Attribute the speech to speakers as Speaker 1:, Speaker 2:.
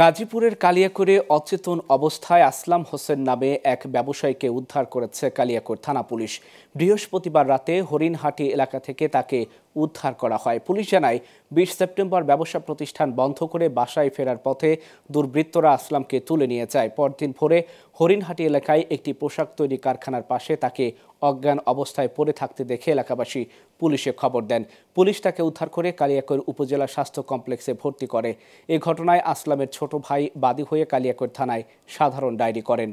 Speaker 1: গাজীপুরের কালিয়াকুরে অচেতন অবস্থায় আসলাম হোসেন নামে এক ব্যবসায়ীকে উদ্ধার করেছে কালিয়াকুর থানা পুলিশ বৃহস্পতিবার রাতে হরিণহাটি এলাকা থেকে তাকে উদ্ধার করা হয় পুলিশ জানায় বিশ সেপ্টেম্বর ব্যবসা প্রতিষ্ঠান বন্ধ করে বাসায় ফেরার পথে দুর্বৃত্তরা আসলামকে তুলে নিয়ে যায় পরদিন ভোরে হরিণহাটি এলাকায় একটি পোশাক তৈরি কারখানার পাশে তাকে অজ্ঞান অবস্থায় পড়ে থাকতে দেখে এলাকাবাসী পুলিশে খবর দেন পুলিশ তাকে উদ্ধার করে কালিয়াকৈর উপজেলা স্বাস্থ্য কমপ্লেক্সে ভর্তি করে এ ঘটনায় আসলামের ছোট ভাই বাদী হয়ে কালিয়াকৈর থানায় সাধারণ ডায়েরি করেন